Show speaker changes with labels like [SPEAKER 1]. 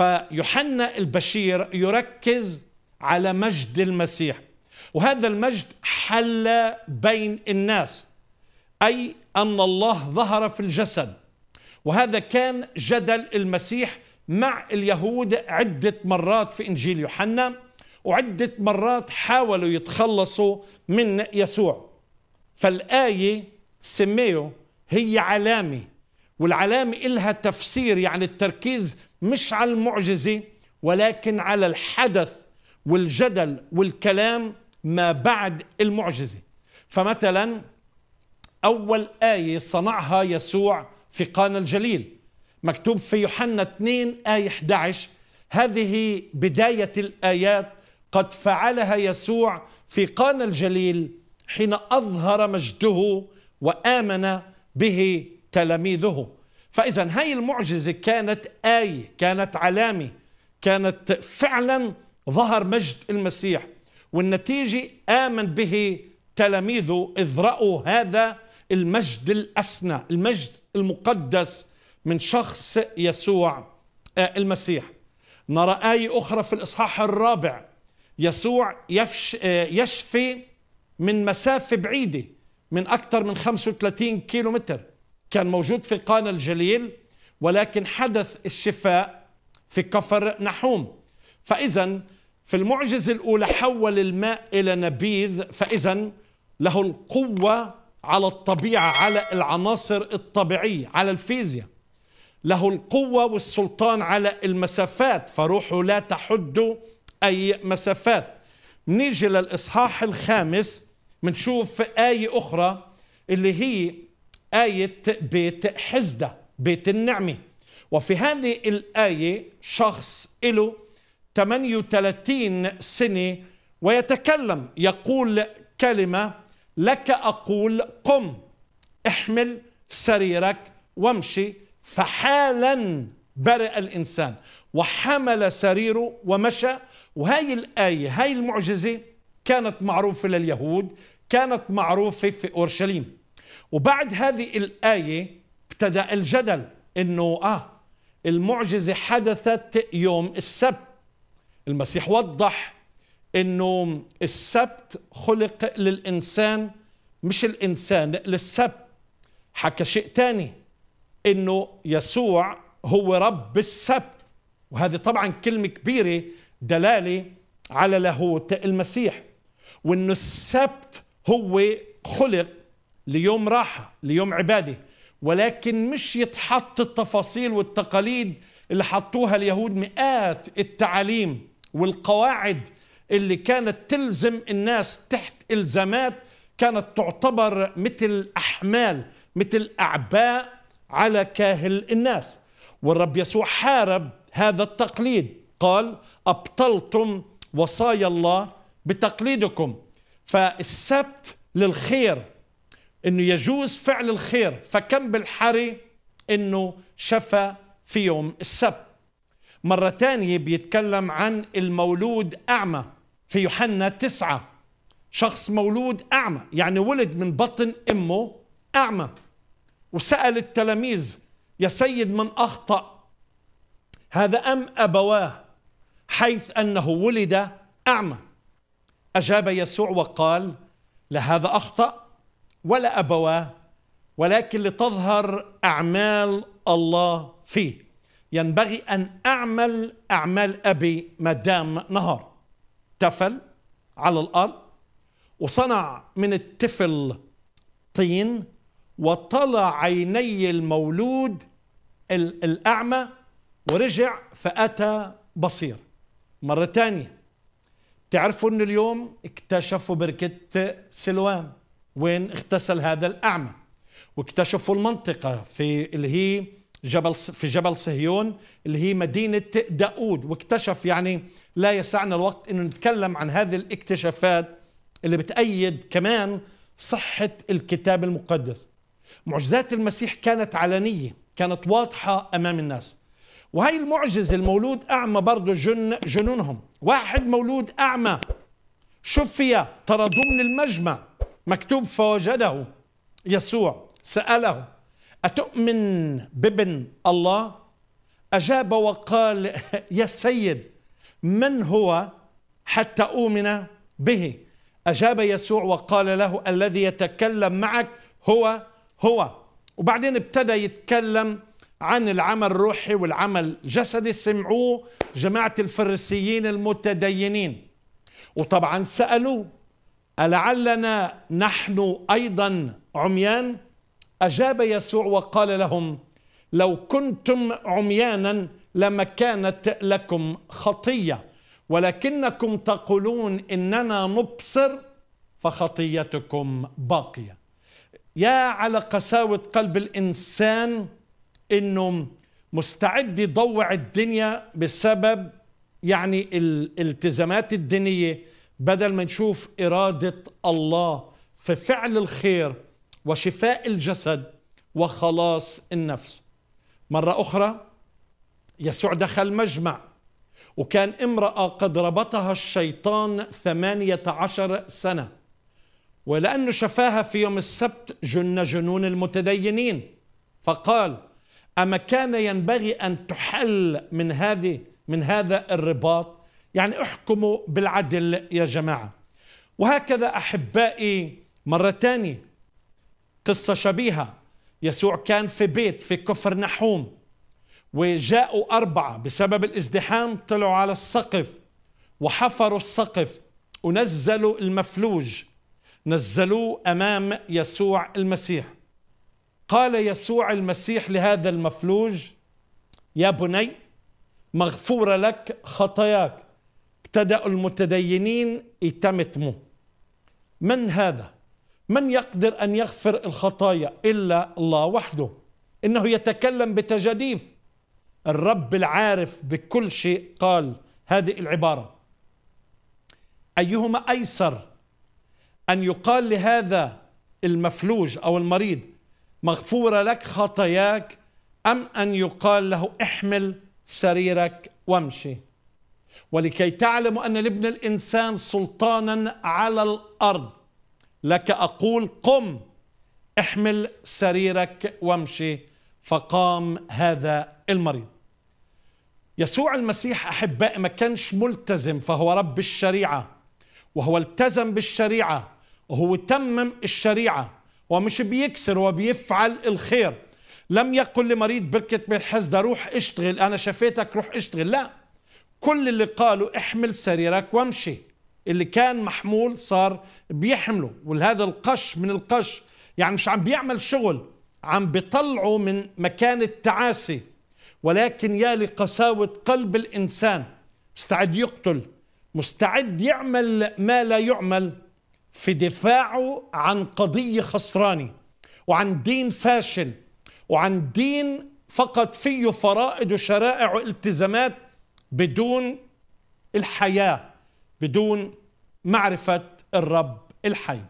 [SPEAKER 1] فيوحنا البشير يركز على مجد المسيح وهذا المجد حل بين الناس اي ان الله ظهر في الجسد وهذا كان جدل المسيح مع اليهود عده مرات في انجيل يوحنا وعده مرات حاولوا يتخلصوا من يسوع فالايه سميو هي علامه والعلامه إلها تفسير يعني التركيز مش على المعجزة ولكن على الحدث والجدل والكلام ما بعد المعجزة فمثلا أول آية صنعها يسوع في قانا الجليل مكتوب في يوحنا 2 آية 11 هذه بداية الآيات قد فعلها يسوع في قانا الجليل حين أظهر مجده وآمن به تلاميذه فإذا هاي المعجزة كانت آية كانت علامة كانت فعلا ظهر مجد المسيح والنتيجة آمن به تلاميذه إذ رأوا هذا المجد الأسنى المجد المقدس من شخص يسوع آه، المسيح نرى آية أخرى في الإصحاح الرابع يسوع آه، يشفي من مسافة بعيدة من أكثر من 35 كيلو متر كان موجود في قانا الجليل ولكن حدث الشفاء في كفر نحوم فإذا في المعجزة الأولى حول الماء إلى نبيذ فإذا له القوة على الطبيعة على العناصر الطبيعية على الفيزياء له القوة والسلطان على المسافات فروحه لا تحد أي مسافات نيجي للإصحاح الخامس منشوف آية أخرى اللي هي آية بيت حزدة بيت النعمة وفي هذه الآية شخص له 38 سنة ويتكلم يقول كلمة لك أقول قم احمل سريرك وامشي فحالا برئ الإنسان وحمل سريره ومشى وهي الآية هاي المعجزة كانت معروفة لليهود كانت معروفة في أورشليم وبعد هذه الآية ابتدأ الجدل انه اه المعجزة حدثت يوم السبت المسيح وضح انه السبت خلق للإنسان مش الإنسان للسبت حكى شيء تاني انه يسوع هو رب السبت وهذه طبعا كلمة كبيرة دلالة على لاهوت المسيح وانه السبت هو خلق ليوم راحة ليوم عبادة ولكن مش يتحط التفاصيل والتقاليد اللي حطوها اليهود مئات التعاليم والقواعد اللي كانت تلزم الناس تحت الزامات كانت تعتبر مثل احمال مثل اعباء على كاهل الناس والرب يسوع حارب هذا التقليد قال ابطلتم وصايا الله بتقليدكم فالسبت للخير انه يجوز فعل الخير فكم بالحري انه شفى في يوم السبت مرة تانية بيتكلم عن المولود أعمى في يوحنا تسعة شخص مولود أعمى يعني ولد من بطن أمه أعمى وسأل التلاميذ يا سيد من أخطأ هذا أم أبواه حيث أنه ولد أعمى أجاب يسوع وقال لهذا أخطأ ولا أبواه ولكن لتظهر أعمال الله فيه ينبغي أن أعمل أعمال أبي ما دام نهار تفل على الأرض وصنع من التفل طين وطلع عيني المولود الأعمى ورجع فأتى بصير مرة تانية تعرفوا أن اليوم اكتشفوا بركة سلوان وين اغتسل هذا الأعمى واكتشفوا المنطقة في اللي هي جبل في جبل صهيون اللي هي مدينة داود واكتشف يعني لا يسعنا الوقت أنه نتكلم عن هذه الاكتشافات اللي بتأيد كمان صحة الكتاب المقدس معجزات المسيح كانت علنية كانت واضحة أمام الناس وهي المعجزة المولود أعمى برضه جن جنونهم واحد مولود أعمى شفي طردوه من المجمع مكتوب فوجده يسوع سأله أتؤمن بابن الله؟ أجاب وقال يا سيد من هو حتى أؤمن به؟ أجاب يسوع وقال له الذي يتكلم معك هو هو وبعدين ابتدى يتكلم عن العمل الروحي والعمل الجسدي سمعوه جماعة الفرسيين المتدينين وطبعا سألوه ألعلنا نحن أيضا عميان أجاب يسوع وقال لهم لو كنتم عميانا لما كانت لكم خطية ولكنكم تقولون إننا نبصر فخطيتكم باقية يا على قساوة قلب الإنسان إنه مستعد يضوع الدنيا بسبب يعني الالتزامات الدينية بدل ما نشوف إرادة الله في فعل الخير وشفاء الجسد وخلاص النفس مرة أخرى يسوع دخل مجمع وكان امرأة قد ربطها الشيطان ثمانية عشر سنة ولأنه شفاها في يوم السبت جن جنون المتدينين فقال أما كان ينبغي أن تحل من هذه من هذا الرباط يعني احكموا بالعدل يا جماعة وهكذا أحبائي مرة ثانية قصة شبيهة يسوع كان في بيت في كفر نحوم وجاءوا أربعة بسبب الازدحام طلعوا على السقف وحفروا السقف ونزلوا المفلوج نزلوه أمام يسوع المسيح قال يسوع المسيح لهذا المفلوج يا بني مغفورة لك خطاياك ابتدأ المتدينين يتمتموا من هذا من يقدر أن يغفر الخطايا إلا الله وحده إنه يتكلم بتجديف الرب العارف بكل شيء قال هذه العبارة أيهما أيسر أن يقال لهذا المفلوج أو المريض مغفورة لك خطاياك أم أن يقال له احمل سريرك وامشي ولكي تعلموا أن لابن الإنسان سلطانا على الأرض لك أقول قم احمل سريرك وامشي فقام هذا المريض يسوع المسيح أحباء ما كانش ملتزم فهو رب الشريعة وهو التزم بالشريعة وهو تمم الشريعة ومش بيكسر وبيفعل الخير لم يقل لمريض بركة بالحزده روح اشتغل أنا شفيتك روح اشتغل لا كل اللي قالوا احمل سريرك وامشي اللي كان محمول صار بيحمله وهذا القش من القش يعني مش عم بيعمل شغل عم بيطلعه من مكان التعاسي ولكن يا لقساوة قلب الإنسان مستعد يقتل مستعد يعمل ما لا يعمل في دفاعه عن قضية خسرانة وعن دين فاشل وعن دين فقط فيه فرائض وشرائع والتزامات بدون الحياه بدون معرفه الرب الحي